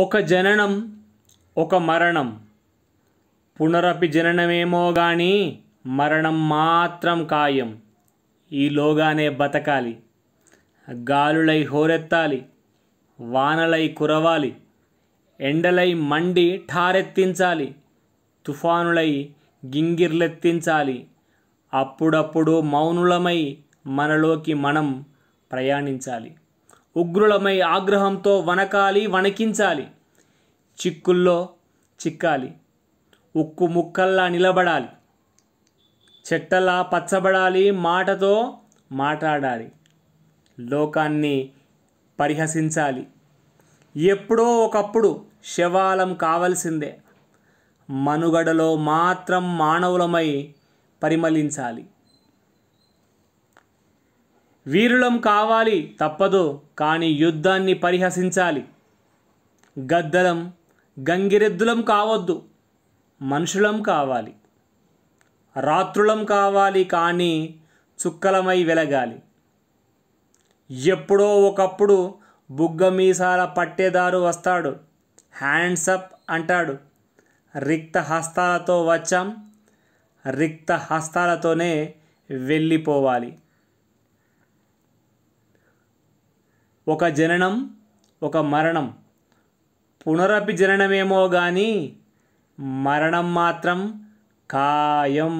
ఒక జననం ఒక మరణం పునరపి జననమేమో కానీ మరణం మాత్రం ఖాయం ఈలోగానే బతకాలి గాలులై హోరెత్తాలి వానలై కురవాలి ఎండలై మండి ఠారెత్తించాలి తుఫానులై గింగిర్లెత్తించాలి అప్పుడప్పుడు మౌనులమై మనలోకి మనం ప్రయాణించాలి ఉగ్రులమై ఆగ్రహంతో వనకాలి వణకించాలి చిక్కుల్లో చిక్కాలి ఉక్కు ముక్కల్లా నిలబడాలి చెట్టలా పచ్చబడాలి మాటతో మాట్లాడాలి లోకాన్ని పరిహసించాలి ఎప్పుడో ఒకప్పుడు శవాలం కావలసిందే మనుగడలో మాత్రం మానవులమై పరిమళించాలి వీరులం కావాలి తప్పదు కానీ యుద్ధాన్ని పరిహసించాలి గద్దలం గంగిరెద్దులం కావద్దు మనుషులం కావాలి రాత్రులం కావాలి కానీ చుక్కలమై వెలగాలి ఎప్పుడో ఒకప్పుడు బుగ్గ మీసాల పట్టేదారు వస్తాడు హ్యాండ్స్ అప్ అంటాడు రిక్త హస్తాలతో వచ్చాం రిక్త హస్తాలతోనే వెళ్ళిపోవాలి ఒక జననం ఒక మరణం పునరపి జననమేమో కానీ మరణం మాత్రం ఖాయం